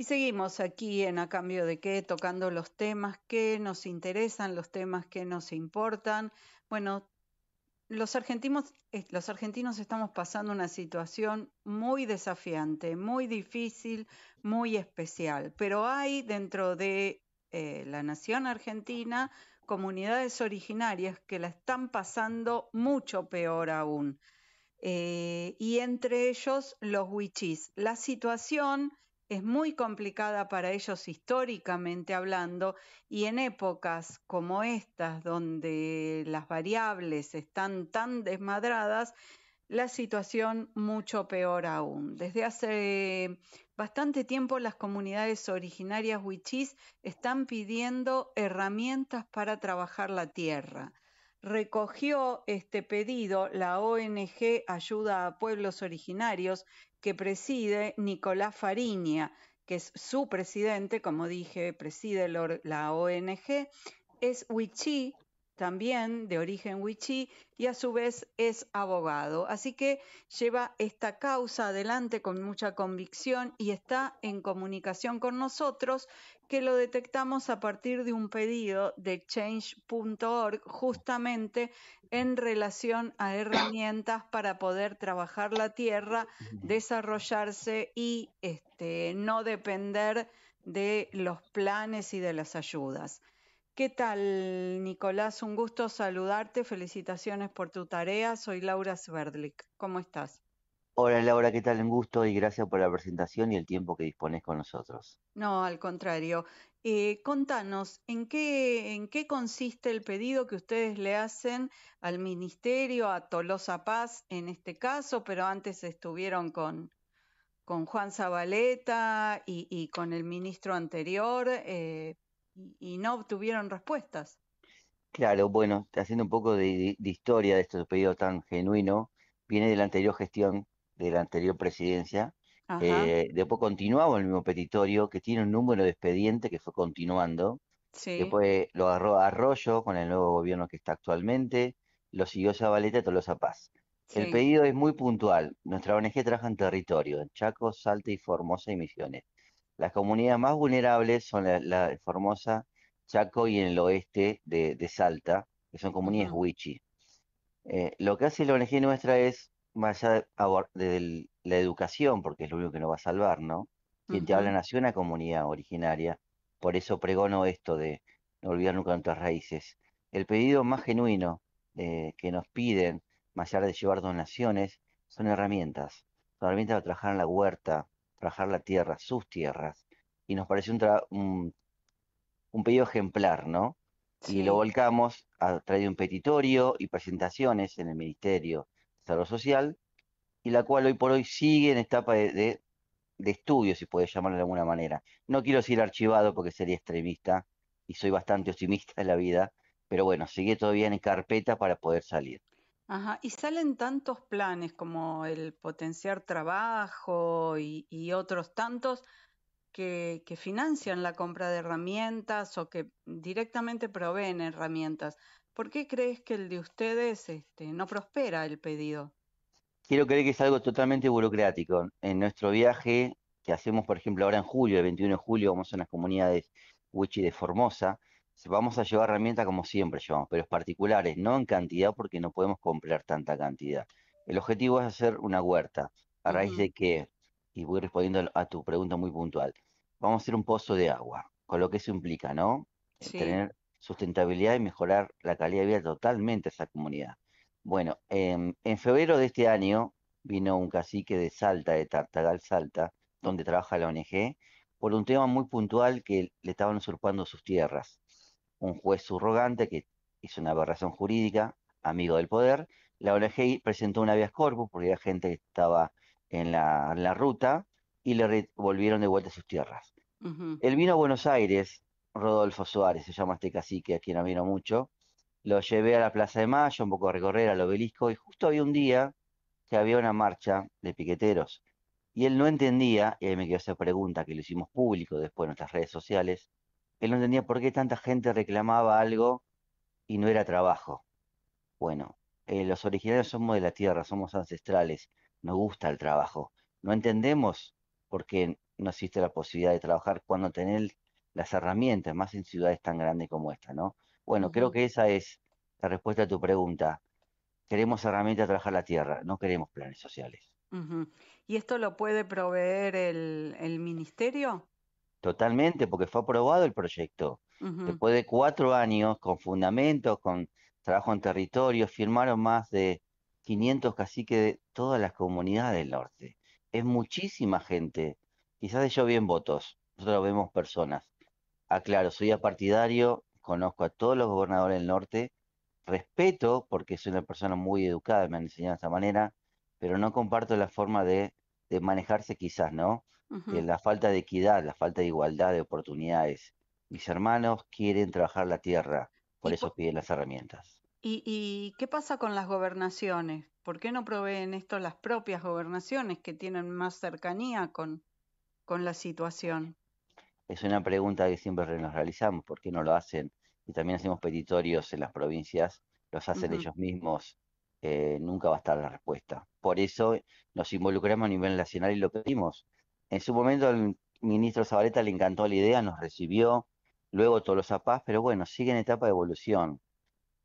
Y seguimos aquí en A Cambio de qué, tocando los temas que nos interesan, los temas que nos importan. Bueno, los argentinos, eh, los argentinos estamos pasando una situación muy desafiante, muy difícil, muy especial, pero hay dentro de eh, la nación argentina comunidades originarias que la están pasando mucho peor aún. Eh, y entre ellos los huichis. La situación es muy complicada para ellos históricamente hablando y en épocas como estas donde las variables están tan desmadradas, la situación mucho peor aún. Desde hace bastante tiempo las comunidades originarias wichís están pidiendo herramientas para trabajar la tierra. Recogió este pedido la ONG Ayuda a Pueblos Originarios que preside Nicolás Fariña, que es su presidente, como dije, preside la ONG, es Wichí, también de origen wichí y a su vez es abogado. Así que lleva esta causa adelante con mucha convicción y está en comunicación con nosotros que lo detectamos a partir de un pedido de change.org justamente en relación a herramientas para poder trabajar la tierra, desarrollarse y este, no depender de los planes y de las ayudas. ¿Qué tal, Nicolás? Un gusto saludarte. Felicitaciones por tu tarea. Soy Laura Sverdlik. ¿Cómo estás? Hola, Laura. ¿Qué tal? Un gusto y gracias por la presentación y el tiempo que dispones con nosotros. No, al contrario. Eh, contanos, ¿en qué, ¿en qué consiste el pedido que ustedes le hacen al Ministerio, a Tolosa Paz en este caso, pero antes estuvieron con, con Juan Zabaleta y, con el ministro anterior? Eh, y, no obtuvieron respuestas. Claro, bueno, haciendo un poco de, historia de este pedido tan genuino, viene de la anterior gestión, de la anterior presidencia. Eh, después continuamos el mismo petitorio, que tiene un número de expediente que fue continuando. Después lo agarró Arroyo con el nuevo gobierno que está actualmente, lo siguió Zabaleta y Tolosa Paz. El pedido es muy puntual. Nuestra ONG trabaja en territorio, en Chaco, Salta y Formosa y Misiones. Las comunidades más vulnerables son la, de Formosa, Chaco y en el oeste de, Salta, que son comunidades wichi. Eh, lo que hace la ONG nuestra es, más allá de, la educación, porque es lo único que nos va a salvar, ¿no? Quien te habla nació una comunidad originaria, por eso pregono esto de no olvidar nunca nuestras raíces. El pedido más genuino eh, que nos piden, más allá de llevar donaciones, son herramientas. Son herramientas para trabajar en la huerta, trabajar la tierra, sus tierras. Y nos pareció un, un, un, pedido ejemplar, ¿no? Y lo volcamos a traer un petitorio y presentaciones en el Ministerio de Salud Social, y la cual hoy por hoy sigue en etapa de, estudio, si puede llamarlo de alguna manera. No quiero decir archivado porque sería extremista, y soy bastante optimista en la vida, pero bueno, sigue todavía en carpeta para poder salir. Ajá, y salen tantos planes como el potenciar trabajo y, otros tantos que, financian la compra de herramientas o que directamente proveen herramientas. ¿Por qué crees que el de ustedes este, no prospera el pedido? Quiero creer que es algo totalmente burocrático. En nuestro viaje que hacemos, por ejemplo, ahora en julio, el 21 de julio, vamos a unas comunidades Wichi de Formosa, vamos a llevar herramientas como siempre llevamos, pero particulares, no en cantidad porque no podemos comprar tanta cantidad. El objetivo es hacer una huerta, a raíz de que, y voy respondiendo a tu pregunta muy puntual, vamos a hacer un pozo de agua, con lo que eso implica, ¿no? Eh, sí. Tener sustentabilidad y mejorar la calidad de vida totalmente a esa comunidad. Bueno, en, em, en febrero de este año vino un cacique de Salta, de Tartagal Salta, donde trabaja la ONG, por un tema muy puntual que le estaban usurpando sus tierras un juez surrogante que hizo una aberración jurídica, amigo del poder. La ONG presentó una habeas corpus porque había gente que estaba en la, ruta y le volvieron de vuelta a sus tierras. Él vino a Buenos Aires, Rodolfo Suárez, se llama este cacique, a quien vino mucho. Lo llevé a la Plaza de Mayo, un poco a recorrer al obelisco, y justo había un día que había una marcha de piqueteros. Y él no entendía, y ahí me quedó esa pregunta que lo hicimos público después en nuestras redes sociales, él no entendía por qué tanta gente reclamaba algo y no era trabajo. Bueno, eh, los originarios somos de la tierra, somos ancestrales, nos gusta el trabajo. No entendemos por qué no existe la posibilidad de trabajar cuando tener las herramientas, más en ciudades tan grandes como esta, ¿no? Bueno, creo que esa es la respuesta a tu pregunta. Queremos herramientas para trabajar la tierra, no queremos planes sociales. ¿Y esto lo puede proveer el, el ministerio? Totalmente, porque fue aprobado el proyecto. Después de cuatro años, con fundamentos, con trabajo en territorio, firmaron más de 500 caciques de todas las comunidades del norte. Es muchísima gente. Quizás yo bien votos, nosotros vemos personas. Aclaro, ah, soy apartidario, conozco a todos los gobernadores del norte, respeto porque soy una persona muy educada, me han enseñado de esta manera, pero no comparto la forma de, de manejarse quizás, ¿no? Eh, la falta de equidad, la falta de igualdad de oportunidades. Mis hermanos quieren trabajar la tierra, por eso piden las herramientas. ¿Y, qué pasa con las gobernaciones? ¿Por qué no proveen esto las propias gobernaciones que tienen más cercanía con, con la situación? Es una pregunta que siempre nos realizamos, ¿por qué no lo hacen? Y también hacemos petitorios en las provincias, los hacen ellos mismos, eh, nunca va a estar la respuesta. Por eso nos involucramos a nivel nacional y lo pedimos. En su momento el ministro Zabaleta le encantó la idea, nos recibió, luego todos los Paz, pero bueno, sigue en etapa de evolución.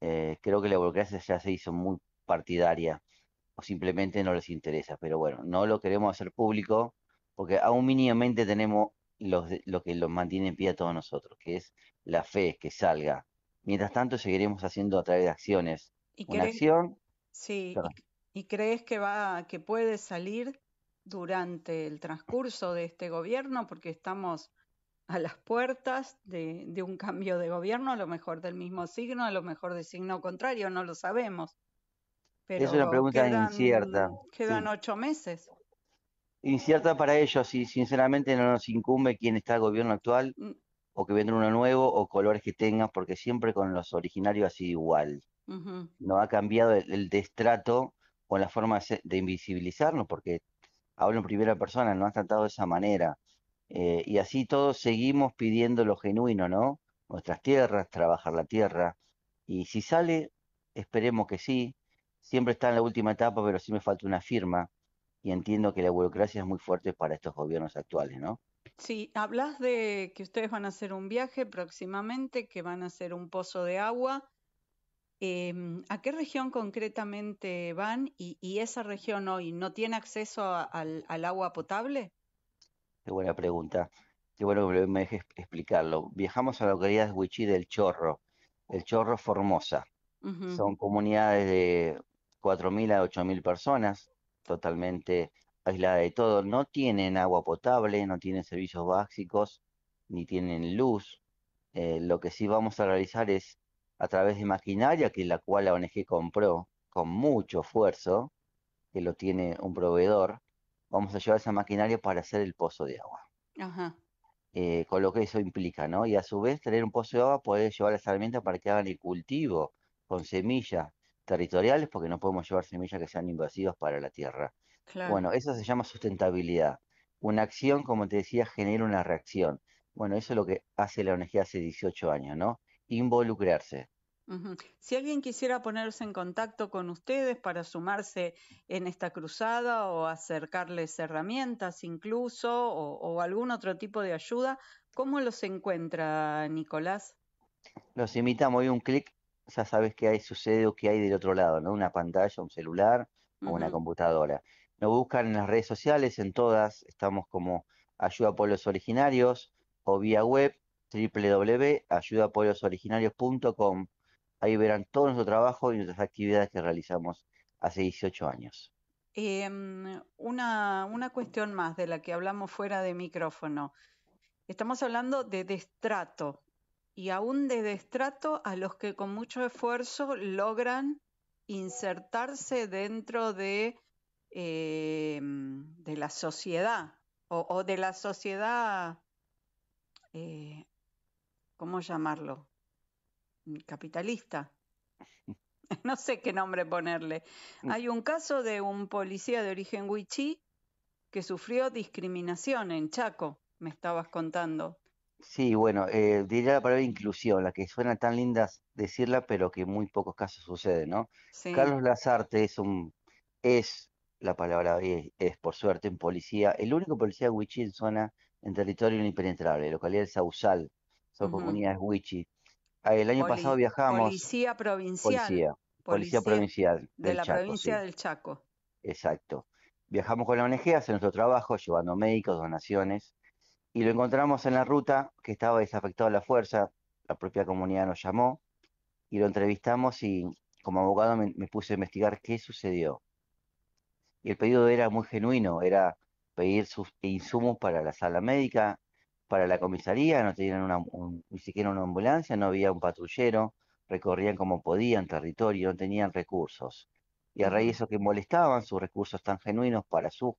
Eh, creo que la burocracia ya se hizo muy partidaria o simplemente no les interesa, pero bueno, no lo queremos hacer público porque aún mínimamente tenemos los, lo que los mantiene en pie a todos nosotros, que es la fe que salga. Mientras tanto, seguiremos haciendo a través de acciones. ¿Y una acción. Sí, y, y, crees que va, que puede salir durante el transcurso de este gobierno, porque estamos a las puertas de, un cambio de gobierno, a lo mejor del mismo signo, a lo mejor de signo contrario, no lo sabemos. Pero es una pregunta incierta. Quedan ocho meses. Incierta para ellos y sinceramente no nos incumbe quién está el gobierno actual mm. o que vendrá uno nuevo o colores que tenga, porque siempre con los originarios ha sido igual. No ha cambiado el, destrato o la forma de invisibilizarnos, porque hablo en primera persona, no has tratado de esa manera. Eh, y así todos seguimos pidiendo lo genuino, ¿no? Nuestras tierras, trabajar la tierra. Y si sale, esperemos que sí. Siempre está en la última etapa, pero sí me falta una firma. Y entiendo que la burocracia es muy fuerte para estos gobiernos actuales, ¿no? Sí, hablas de que ustedes van a hacer un viaje próximamente, que van a hacer un pozo de agua Em, ¿A qué región concretamente van y, esa región hoy no tiene acceso al, agua potable? Qué buena pregunta. Qué bueno que me dejes explicarlo. Viajamos a la localidad de Huichí del Chorro, el Chorro Formosa. Son comunidades de 4.000 a 8.000 personas, totalmente aisladas de todo. No tienen agua potable, no tienen servicios básicos, ni tienen luz. Eh, lo que sí vamos a realizar es a través de maquinaria que la cual la ONG compró con mucho esfuerzo, que lo tiene un proveedor, vamos a llevar esa maquinaria para hacer el pozo de agua. Eh, con lo que eso implica, ¿no? Y a su vez, tener un pozo de agua, puede llevar las herramientas para que hagan el cultivo con semillas territoriales, porque no podemos llevar semillas que sean invasivas para la tierra. Bueno, eso se llama sustentabilidad. Una acción, como te decía, genera una reacción. Bueno, eso es lo que hace la ONG hace 18 años, ¿no? Involucrarse. Si alguien quisiera ponerse en contacto con ustedes para sumarse en esta cruzada o acercarles herramientas incluso o, algún otro tipo de ayuda, ¿cómo los encuentra Nicolás? Los invitamos y un clic, ya sabes que hay sucede o que hay del otro lado, ¿no? Una pantalla, un celular o una computadora. Nos buscan en las redes sociales, en todas, estamos como Ayuda a Pueblos Originarios o vía web www.ayudapueblosoriginarios.com. Ahí verán todo nuestro trabajo y nuestras actividades que realizamos hace 18 años. Em, una, cuestión más de la que hablamos fuera de micrófono. Estamos hablando de destrato y aún de destrato a los que con mucho esfuerzo logran insertarse dentro de, em, de la sociedad o, de la sociedad, eh, ¿cómo llamarlo? capitalista. Mm. No sé qué nombre ponerle. Mm. Hay un caso de un policía de origen huichí que sufrió discriminación en Chaco, me estabas contando. Sí, bueno, eh, diría la palabra inclusión, la que suena tan linda decirla, pero que en muy pocos casos sucede, ¿no? Carlos Lazarte es un, es la palabra es, por suerte un policía, el único policía huichí en zona, en territorio impenetrable, localidad de Sausal, son comunidades huichí. Ah, el año pasado viajamos. Policía provincial. Policía, provincial. De la provincia del Chaco. Exacto. Viajamos con la ONG, hace nuestro trabajo, llevando médicos, donaciones, y lo encontramos en la ruta que estaba desafectado a la fuerza. La propia comunidad nos llamó y lo entrevistamos y como abogado me, me puse a investigar qué sucedió. Y el pedido era muy genuino, era pedir sus insumos para la sala médica, para la comisaría, no tenían ni siquiera una ambulancia, no había un patrullero, recorrían como podían territorio, no tenían recursos. Y a raíz de eso que molestaban sus recursos tan genuinos para su,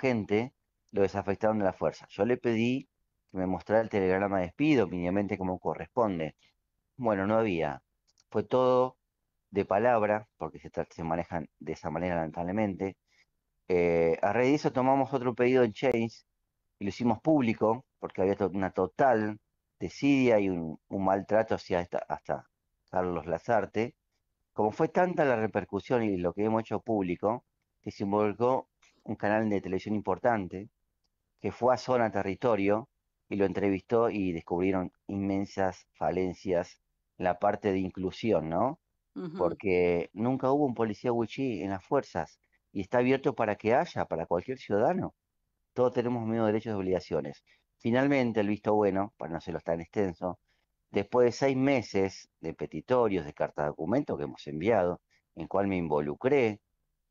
gente, lo desafectaron de la fuerza. Yo le pedí que me mostrara el telegrama de despido, mínimamente como corresponde. Bueno, no había. Fue todo de palabra, porque se, se manejan de esa manera lamentablemente. Eh, a raíz de eso tomamos otro pedido en Chase y lo hicimos público porque había una total desidia y un, maltrato hacia hasta Carlos Lazarte. Como fue tanta la repercusión y lo que hemos hecho público, que se involucró un canal de televisión importante, que fue a zona territorio y lo entrevistó y descubrieron inmensas falencias en la parte de inclusión, ¿no? Porque nunca hubo un policía wichí en las fuerzas y está abierto para que haya, para cualquier ciudadano. Todos tenemos mismos derechos y obligaciones. Finalmente, el visto bueno, para pues no hacerlo tan extenso, después de seis meses de petitorios, de cartas de documento que hemos enviado, en cual me involucré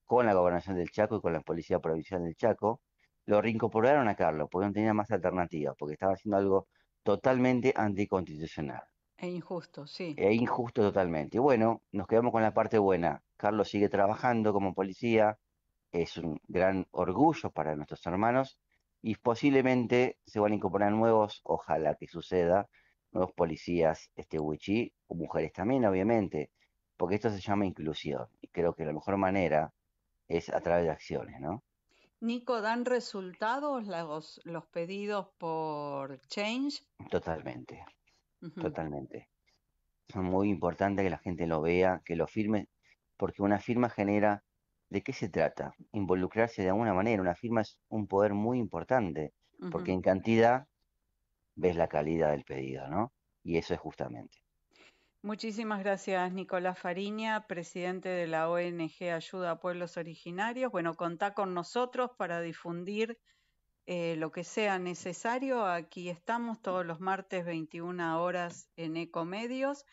con la gobernación del Chaco y con la Policía Provincial del Chaco, lo reincorporaron a Carlos, porque no tenía más alternativa, porque estaba haciendo algo totalmente anticonstitucional. E injusto, sí. E injusto totalmente. Y bueno, nos quedamos con la parte buena. Carlos sigue trabajando como policía, es un gran orgullo para nuestros hermanos, y posiblemente se van a incorporar nuevos, ojalá que suceda, nuevos policías este o mujeres también, obviamente, porque esto se llama inclusión y creo que la mejor manera es a través de acciones, ¿no? Nico, ¿dan resultados los, los pedidos por Change? Totalmente, totalmente. Es muy importante que la gente lo vea, que lo firme, porque una firma genera ¿de qué se trata? Involucrarse de alguna manera. Una firma es un poder muy importante, porque en cantidad ves la calidad del pedido, ¿no? Y eso es justamente. Muchísimas gracias, Nicolás Fariña, presidente de la ONG Ayuda a Pueblos Originarios. Bueno, contá con nosotros para difundir eh, lo que sea necesario. Aquí estamos todos los martes 21 horas en Ecomedios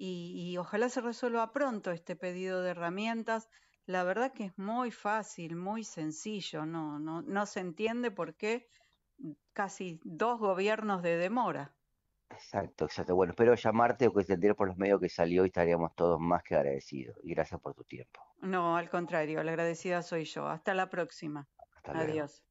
y ojalá se resuelva pronto este pedido de herramientas la verdad que es muy fácil, muy sencillo, no, no, no se entiende por qué casi dos gobiernos de demora. Exacto, exacto. Bueno, espero llamarte o que te por los medios que salió y estaríamos todos más que agradecidos. Y gracias por tu tiempo. No, al contrario, la agradecida soy yo. Hasta la próxima. Adiós.